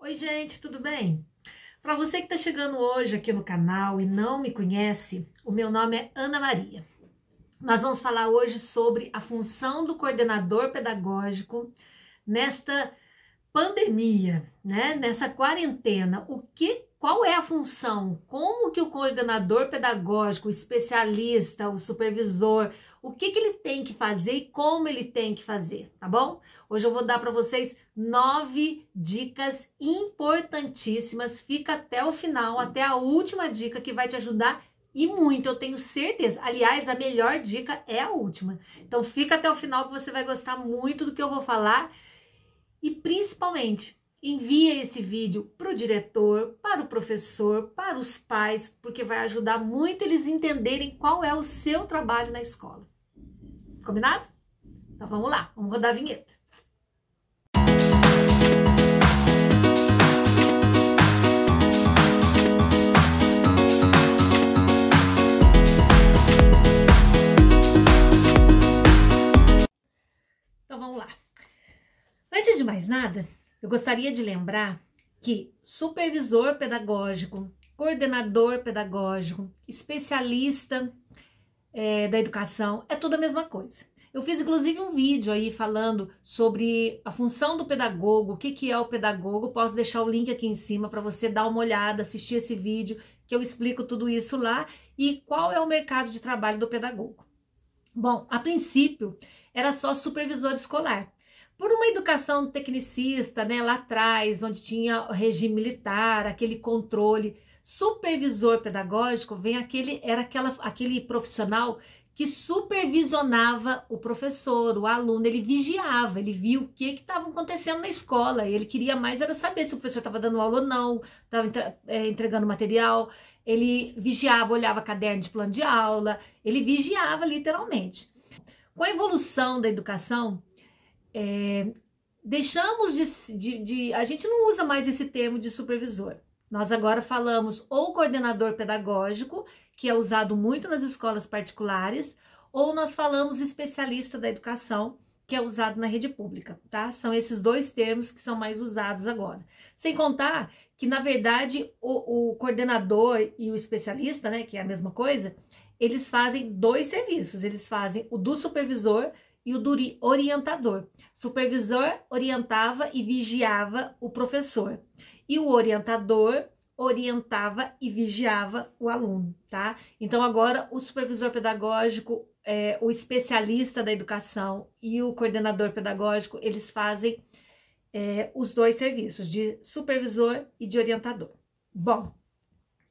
Oi, gente, tudo bem? Para você que está chegando hoje aqui no canal e não me conhece, o meu nome é Ana Maria. Nós vamos falar hoje sobre a função do coordenador pedagógico nesta pandemia, né? Nessa quarentena, o que qual é a função? Como que o coordenador pedagógico, o especialista, o supervisor, o que, que ele tem que fazer e como ele tem que fazer, tá bom? Hoje eu vou dar para vocês nove dicas importantíssimas. Fica até o final, até a última dica que vai te ajudar e muito, eu tenho certeza. Aliás, a melhor dica é a última. Então fica até o final que você vai gostar muito do que eu vou falar e principalmente envia esse vídeo para o diretor, para o professor, para os pais, porque vai ajudar muito eles entenderem qual é o seu trabalho na escola. Combinado? Então vamos lá, vamos rodar a vinheta. Então vamos lá. Antes de mais nada, eu gostaria de lembrar que supervisor pedagógico, coordenador pedagógico, especialista é, da educação, é tudo a mesma coisa. Eu fiz inclusive um vídeo aí falando sobre a função do pedagogo, o que, que é o pedagogo. Posso deixar o link aqui em cima para você dar uma olhada, assistir esse vídeo, que eu explico tudo isso lá e qual é o mercado de trabalho do pedagogo. Bom, a princípio era só supervisor escolar, por uma educação tecnicista, né, lá atrás, onde tinha regime militar, aquele controle. Supervisor pedagógico vem aquele era aquela, aquele profissional que supervisionava o professor, o aluno, ele vigiava, ele via o que estava acontecendo na escola, ele queria mais era saber se o professor estava dando aula ou não, estava eh, entregando material, ele vigiava, olhava caderno de plano de aula, ele vigiava literalmente. Com a evolução da educação, é, deixamos de, de, de. A gente não usa mais esse termo de supervisor. Nós agora falamos ou coordenador pedagógico, que é usado muito nas escolas particulares, ou nós falamos especialista da educação, que é usado na rede pública, tá? São esses dois termos que são mais usados agora. Sem contar que, na verdade, o, o coordenador e o especialista, né, que é a mesma coisa, eles fazem dois serviços. Eles fazem o do supervisor, e o orientador. Supervisor orientava e vigiava o professor. E o orientador orientava e vigiava o aluno, tá? Então agora o supervisor pedagógico, é, o especialista da educação e o coordenador pedagógico, eles fazem é, os dois serviços, de supervisor e de orientador. Bom,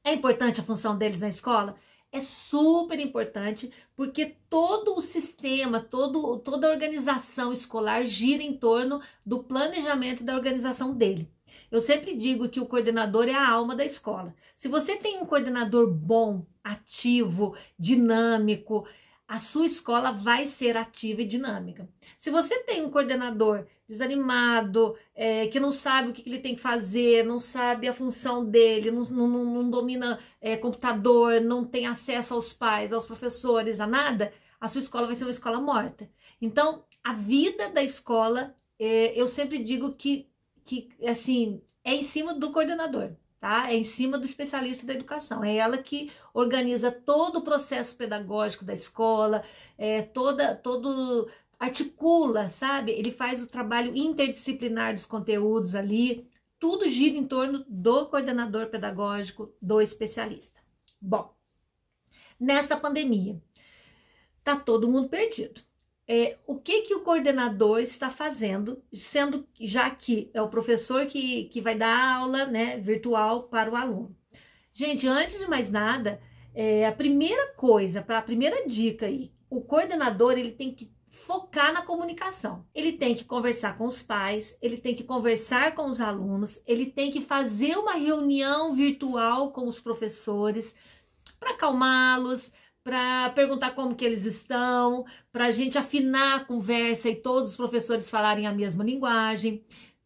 é importante a função deles na escola? é super importante porque todo o sistema, todo, toda a organização escolar gira em torno do planejamento e da organização dele. Eu sempre digo que o coordenador é a alma da escola. Se você tem um coordenador bom, ativo, dinâmico, a sua escola vai ser ativa e dinâmica. Se você tem um coordenador desanimado, é, que não sabe o que, ele tem que fazer, não sabe a função dele, não, não, não domina é, computador, não tem acesso aos pais, aos professores, a nada, a sua escola vai ser uma escola morta. Então, a vida da escola, é, eu sempre digo que, que assim, é em cima do coordenador tá? É em cima do especialista da educação. É ela que organiza todo o processo pedagógico da escola, é, toda, todo articula, sabe? Ele faz o trabalho interdisciplinar dos conteúdos ali. Tudo gira em torno do coordenador pedagógico, do especialista. Bom, nesta pandemia, tá todo mundo perdido é, o que, que o coordenador está fazendo, sendo já que é o professor que, que vai dar aula né, virtual para o aluno. Gente, antes de mais nada, é, a primeira coisa, para a primeira dica aí, o coordenador ele tem que focar na comunicação. Ele tem que conversar com os pais, ele tem que conversar com os alunos, ele tem que fazer uma reunião virtual com os professores para acalmá-los, para perguntar como que eles estão, para a gente afinar a conversa e todos os professores falarem a mesma linguagem,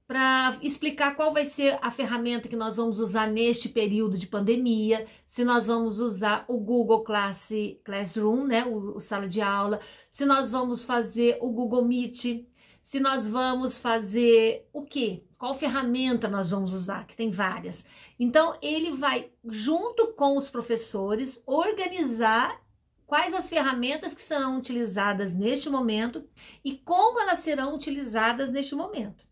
para explicar qual vai ser a ferramenta que nós vamos usar neste período de pandemia, se nós vamos usar o Google Class, Classroom, né, o, o sala de aula, se nós vamos fazer o Google Meet, se nós vamos fazer o quê? Qual ferramenta nós vamos usar? Que tem várias. Então, ele vai, junto com os professores, organizar quais as ferramentas que serão utilizadas neste momento e como elas serão utilizadas neste momento.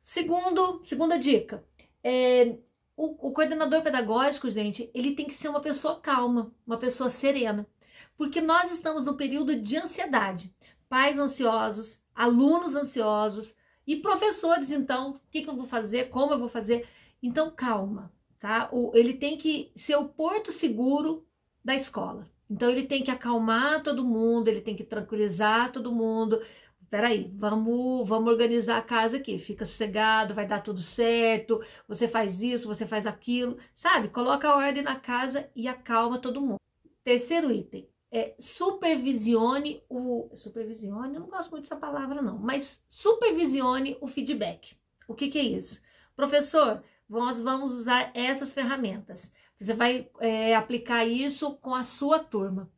Segundo, segunda dica, é, o, o coordenador pedagógico, gente, ele tem que ser uma pessoa calma, uma pessoa serena, porque nós estamos no período de ansiedade. Pais ansiosos, alunos ansiosos e professores, então, o que, que eu vou fazer, como eu vou fazer. Então, calma, tá? O, ele tem que ser o porto seguro da escola. Então ele tem que acalmar todo mundo, ele tem que tranquilizar todo mundo. Peraí, vamos, vamos organizar a casa aqui. Fica sossegado, vai dar tudo certo. Você faz isso, você faz aquilo, sabe? Coloca a ordem na casa e acalma todo mundo. Terceiro item é supervisione o supervisione. Eu não gosto muito dessa palavra não, mas supervisione o feedback. O que, que é isso, professor? Nós vamos usar essas ferramentas. Você vai é, aplicar isso com a sua turma.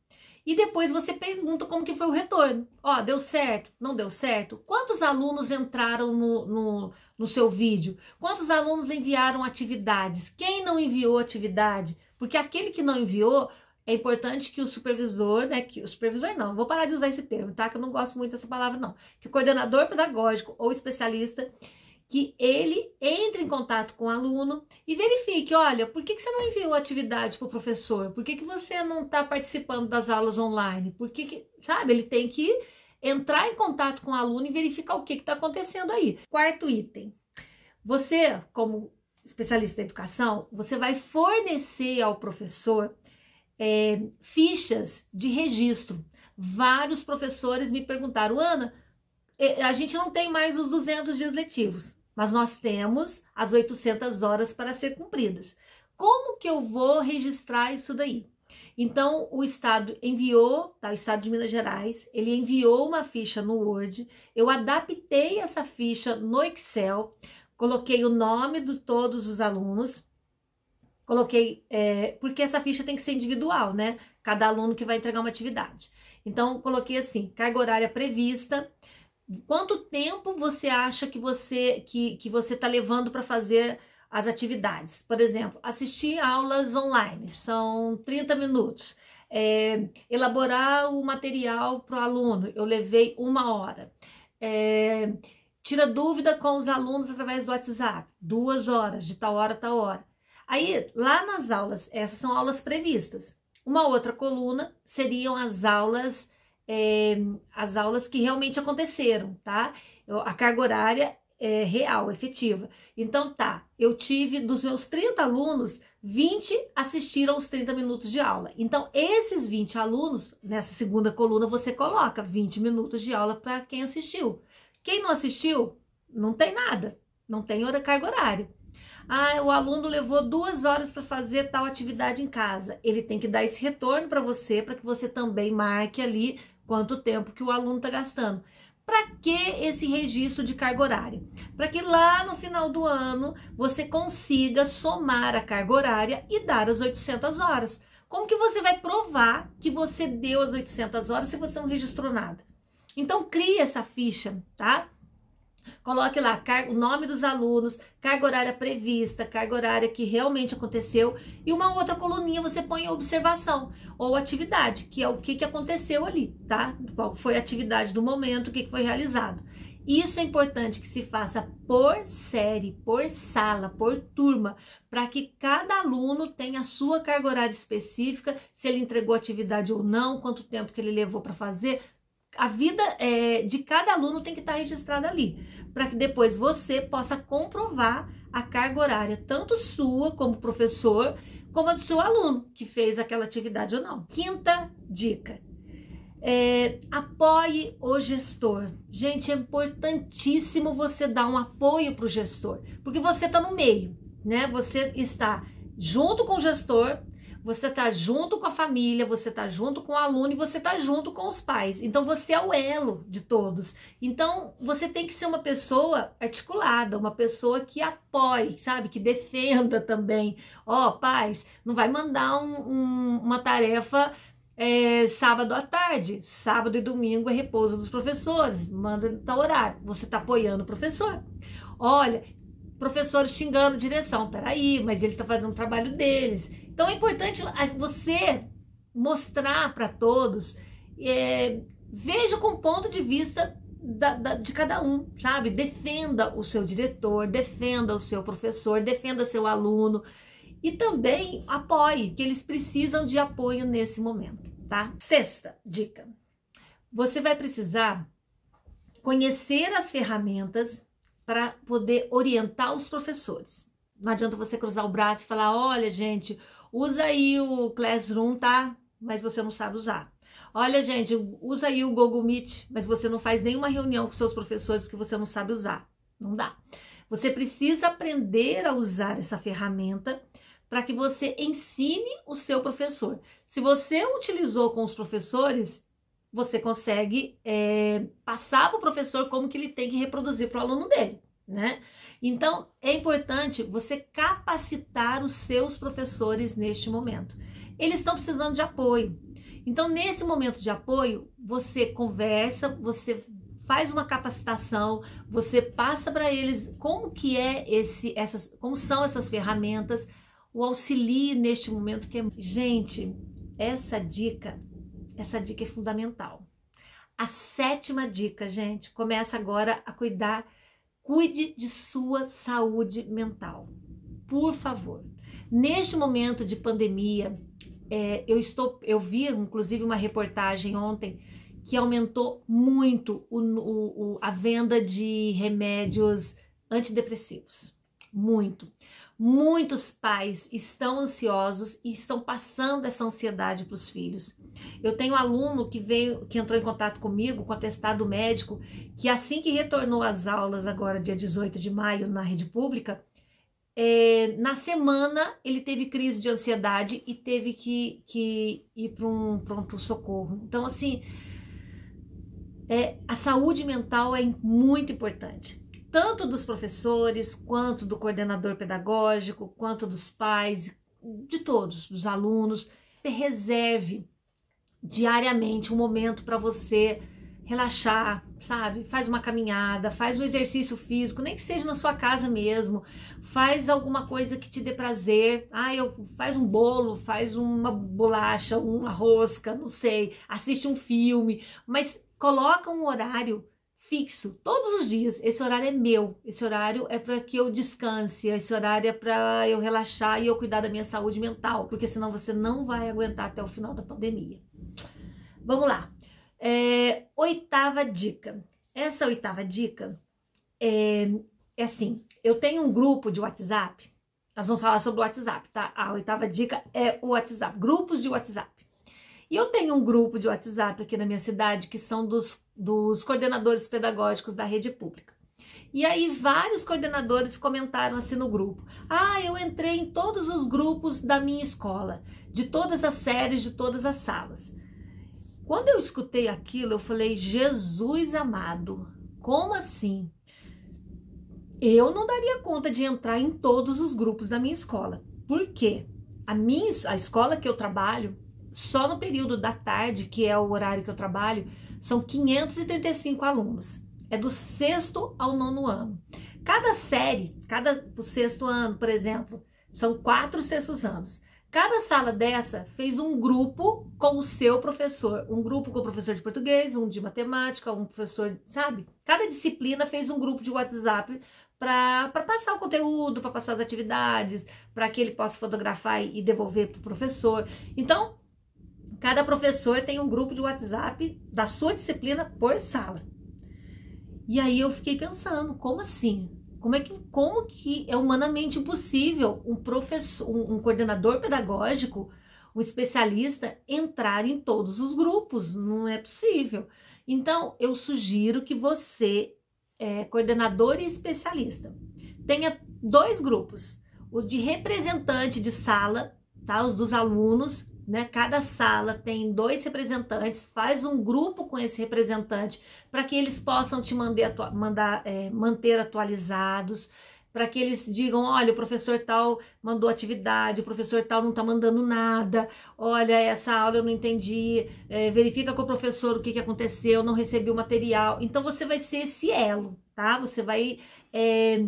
E depois você pergunta como que foi o retorno. Ó, deu certo? Não deu certo? Quantos alunos entraram no, no, no seu vídeo? Quantos alunos enviaram atividades? Quem não enviou atividade? Porque aquele que não enviou, é importante que o supervisor, né, que o supervisor não, vou parar de usar esse termo, tá? Que eu não gosto muito dessa palavra não. Que o coordenador pedagógico ou especialista que ele entre em contato com o aluno e verifique, olha, por que, que você não enviou atividade para o professor? Por que, que você não está participando das aulas online? Por que, que, sabe, ele tem que entrar em contato com o aluno e verificar o que está acontecendo aí. Quarto item, você, como especialista da educação, você vai fornecer ao professor é, fichas de registro. Vários professores me perguntaram, Ana, é, a gente não tem mais os 200 dias letivos mas nós temos as 800 horas para ser cumpridas. Como que eu vou registrar isso daí? Então, o Estado enviou, tá, o Estado de Minas Gerais, ele enviou uma ficha no Word, eu adaptei essa ficha no Excel, coloquei o nome de todos os alunos, coloquei, é, porque essa ficha tem que ser individual, né? Cada aluno que vai entregar uma atividade. Então, coloquei assim, carga horária prevista, quanto tempo você acha que você que, que você está levando para fazer as atividades? Por exemplo, assistir aulas online, são 30 minutos. É, elaborar o material para o aluno, eu levei uma hora. É, tira dúvida com os alunos através do WhatsApp, duas horas, de tal hora a tal hora. Aí, lá nas aulas, essas são aulas previstas. Uma outra coluna seriam as aulas é, as aulas que realmente aconteceram, tá? a carga horária é real, efetiva. Então tá, eu tive dos meus 30 alunos, 20 assistiram os 30 minutos de aula. Então esses 20 alunos, nessa segunda coluna você coloca 20 minutos de aula para quem assistiu. Quem não assistiu, não tem nada, não tem hora carga horária. Ah, o aluno levou duas horas para fazer tal atividade em casa. Ele tem que dar esse retorno para você, para que você também marque ali quanto tempo que o aluno está gastando. Para que esse registro de carga horária? Para que lá no final do ano você consiga somar a carga horária e dar as 800 horas. Como que você vai provar que você deu as 800 horas se você não registrou nada? Então, crie essa ficha, tá? Coloque lá o nome dos alunos, carga horária prevista, carga horária que realmente aconteceu e uma outra coluninha você põe observação ou atividade, que é o que, que aconteceu ali, tá? Qual foi a atividade do momento, o que, que foi realizado. Isso é importante que se faça por série, por sala, por turma, para que cada aluno tenha a sua carga horária específica, se ele entregou atividade ou não, quanto tempo que ele levou para fazer, a vida é, de cada aluno tem que estar tá registrada ali, para que depois você possa comprovar a carga horária, tanto sua como professor, como a do seu aluno que fez aquela atividade ou não. Quinta dica: é, apoie o gestor. Gente, é importantíssimo você dar um apoio para o gestor, porque você está no meio, né? Você está junto com o gestor você está junto com a família, você está junto com o aluno e você está junto com os pais. Então você é o elo de todos. Então você tem que ser uma pessoa articulada, uma pessoa que apoie, sabe, que defenda também. Ó, oh, pais, não vai mandar um, um, uma tarefa é, sábado à tarde. Sábado e domingo é repouso dos professores, manda tal horário. Você está apoiando o professor. Olha, professores xingando direção. Peraí, mas eles estão fazendo o trabalho deles. Então é importante você mostrar para todos, é, veja com o ponto de vista da, da, de cada um, sabe? Defenda o seu diretor, defenda o seu professor, defenda seu aluno e também apoie, que eles precisam de apoio nesse momento, tá? Sexta dica: você vai precisar conhecer as ferramentas para poder orientar os professores. Não adianta você cruzar o braço e falar: olha, gente, usa aí o Classroom, tá? Mas você não sabe usar. Olha, gente, usa aí o Google Meet, mas você não faz nenhuma reunião com seus professores porque você não sabe usar. Não dá. Você precisa aprender a usar essa ferramenta para que você ensine o seu professor. Se você utilizou com os professores, você consegue é, passar para o professor como que ele tem que reproduzir para o aluno dele, né? Então, é importante você capacitar os seus professores neste momento. Eles estão precisando de apoio. Então, nesse momento de apoio, você conversa, você faz uma capacitação, você passa para eles como que é esse, essas, como são essas ferramentas, o auxilie neste momento que é... Gente, essa dica essa dica é fundamental. A sétima dica, gente, começa agora a cuidar, cuide de sua saúde mental. Por favor. Neste momento de pandemia, é, eu estou, eu vi inclusive uma reportagem ontem que aumentou muito o, o, o, a venda de remédios antidepressivos. Muito. Muitos pais estão ansiosos e estão passando essa ansiedade para os filhos. Eu tenho um aluno que veio, que entrou em contato comigo com atestado médico, que assim que retornou às aulas agora dia 18 de maio na rede pública, é, na semana ele teve crise de ansiedade e teve que, que ir para um pronto socorro. Então assim, é, a saúde mental é muito importante tanto dos professores, quanto do coordenador pedagógico, quanto dos pais, de todos, dos alunos. Reserve diariamente um momento para você relaxar, sabe? Faz uma caminhada, faz um exercício físico, nem que seja na sua casa mesmo. Faz alguma coisa que te dê prazer. Ah, eu faz um bolo, faz uma bolacha, uma rosca, não sei. Assiste um filme, mas coloca um horário fixo, todos os dias. Esse horário é meu, esse horário é para que eu descanse, esse horário é para eu relaxar e eu cuidar da minha saúde mental, porque senão você não vai aguentar até o final da pandemia. Vamos lá. É, oitava dica. Essa oitava dica é, é assim: eu tenho um grupo de WhatsApp. Nós vamos falar sobre o WhatsApp, tá? A oitava dica é o WhatsApp, grupos de WhatsApp. E eu tenho um grupo de WhatsApp aqui na minha cidade que são dos, dos coordenadores pedagógicos da rede pública. E aí vários coordenadores comentaram assim no grupo: "Ah, eu entrei em todos os grupos da minha escola, de todas as séries, de todas as salas". Quando eu escutei aquilo, eu falei: "Jesus amado, como assim?" Eu não daria conta de entrar em todos os grupos da minha escola. Por quê? A minha a escola que eu trabalho só no período da tarde, que é o horário que eu trabalho, são 535 alunos. É do sexto ao nono ano. Cada série, cada o sexto ano, por exemplo, são quatro sextos anos. Cada sala dessa fez um grupo com o seu professor, um grupo com o professor de português, um de matemática, um professor, sabe? Cada disciplina fez um grupo de WhatsApp para passar o conteúdo, para passar as atividades, para que ele possa fotografar e devolver para o professor. Então, Cada professor tem um grupo de WhatsApp da sua disciplina por sala. E aí eu fiquei pensando, como assim? Como é que, como que é humanamente impossível um professor, um, um coordenador pedagógico, um especialista entrar em todos os grupos? Não é possível. Então eu sugiro que você, é, coordenador e especialista, tenha dois grupos: o de representante de sala, tá? Os dos alunos né? Cada sala tem dois representantes, faz um grupo com esse representante para que eles possam te manter, mandar, é, manter atualizados, para que eles digam, olha, o professor tal mandou atividade, o professor tal não está mandando nada, olha, essa aula eu não entendi, é, verifica com o professor o que, que aconteceu, não recebi o material. Então você vai ser esse elo, tá? Você vai é,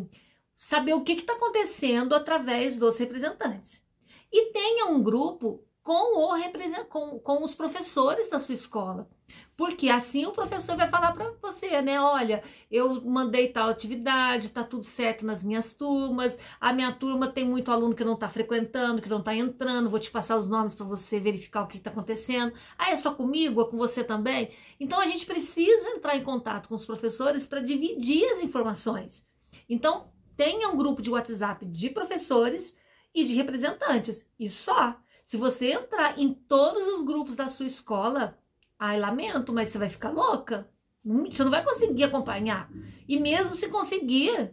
saber o que está acontecendo através dos representantes. E tenha um grupo com, o represent... com, com os professores da sua escola. Porque assim o professor vai falar para você, né? Olha, eu mandei tal atividade, tá tudo certo nas minhas turmas. A minha turma tem muito aluno que não tá frequentando, que não tá entrando. Vou te passar os nomes para você verificar o que tá acontecendo. Ah, é só comigo? É com você também? Então a gente precisa entrar em contato com os professores para dividir as informações. Então, tenha um grupo de WhatsApp de professores e de representantes. E só se você entrar em todos os grupos da sua escola, ai, lamento, mas você vai ficar louca. Você não vai conseguir acompanhar. E mesmo se conseguir,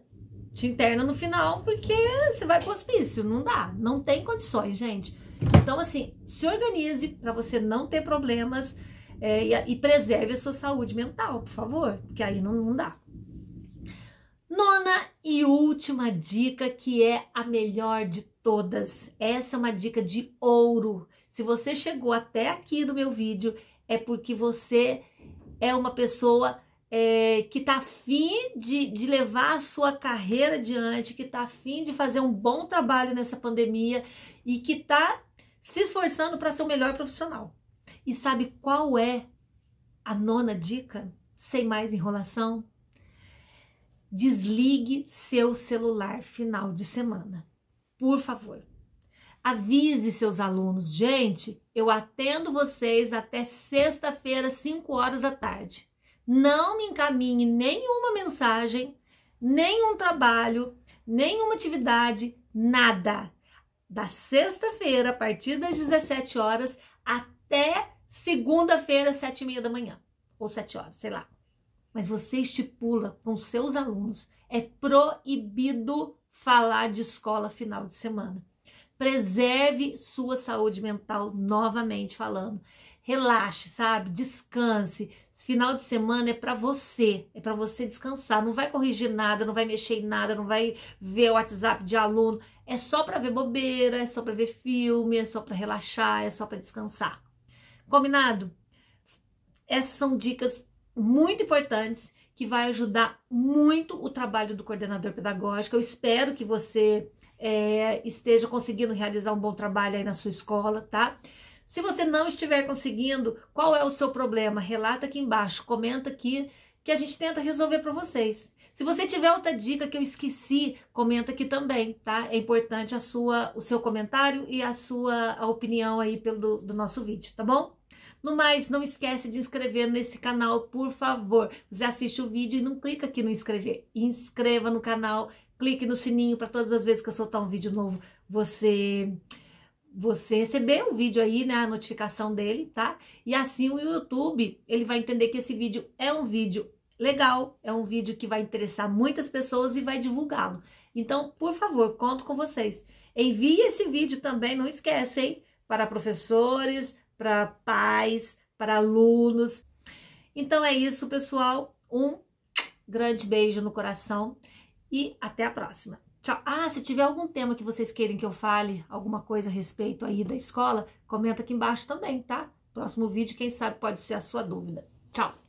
te interna no final, porque você vai pro hospício. Não dá, não tem condições, gente. Então, assim, se organize para você não ter problemas é, e, e, preserve a sua saúde mental, por favor, porque aí não, não dá. Nona e última dica, que é a melhor de todas. Essa é uma dica de ouro. Se você chegou até aqui no meu vídeo, é porque você é uma pessoa é, que está afim de, de levar a sua carreira adiante, que está afim de fazer um bom trabalho nessa pandemia e que está se esforçando para ser o melhor profissional. E sabe qual é a nona dica? Sem mais enrolação? Desligue seu celular final de semana. Por favor. Avise seus alunos, gente, eu atendo vocês até sexta-feira, 5 horas da tarde. Não me encaminhe nenhuma mensagem, nenhum trabalho, nenhuma atividade, nada. Da sexta-feira, a partir das 17 horas, até segunda-feira, sete e meia da manhã, ou sete horas, sei lá. Mas você estipula com seus alunos, é proibido falar de escola final de semana. Preserve sua saúde mental, novamente falando. Relaxe, sabe? Descanse. Final de semana é para você, é para você descansar. Não vai corrigir nada, não vai mexer em nada, não vai ver o WhatsApp de aluno. É só para ver bobeira, é só para ver filme, é só para relaxar, é só para descansar. Combinado? Essas são dicas muito importantes que vai ajudar muito o trabalho do coordenador pedagógico. Eu espero que você é, esteja conseguindo realizar um bom trabalho aí na sua escola, tá? Se você não estiver conseguindo, qual é o seu problema? Relata aqui embaixo, comenta aqui que a gente tenta resolver para vocês. Se você tiver outra dica que eu esqueci, comenta aqui também, tá? É importante a sua, o seu comentário e a sua a opinião aí pelo do nosso vídeo, tá bom? No mais, não esquece de inscrever nesse canal, por favor. Você assiste o vídeo e não clica aqui no inscrever. Inscreva no canal, clique no sininho para todas as vezes que eu soltar um vídeo novo, você você receber um vídeo aí, né, a notificação dele, tá? E assim o YouTube, ele vai entender que esse vídeo é um vídeo legal, é um vídeo que vai interessar muitas pessoas e vai divulgá-lo. Então, por favor, conto com vocês. Envie esse vídeo também, não esquece, hein? Para professores, para pais, para alunos. Então é isso, pessoal. Um grande beijo no coração e até a próxima. Tchau. Ah, se tiver algum tema que vocês queiram que eu fale, alguma coisa a respeito aí da escola, comenta aqui embaixo também, tá? Próximo vídeo, quem sabe pode ser a sua dúvida. Tchau.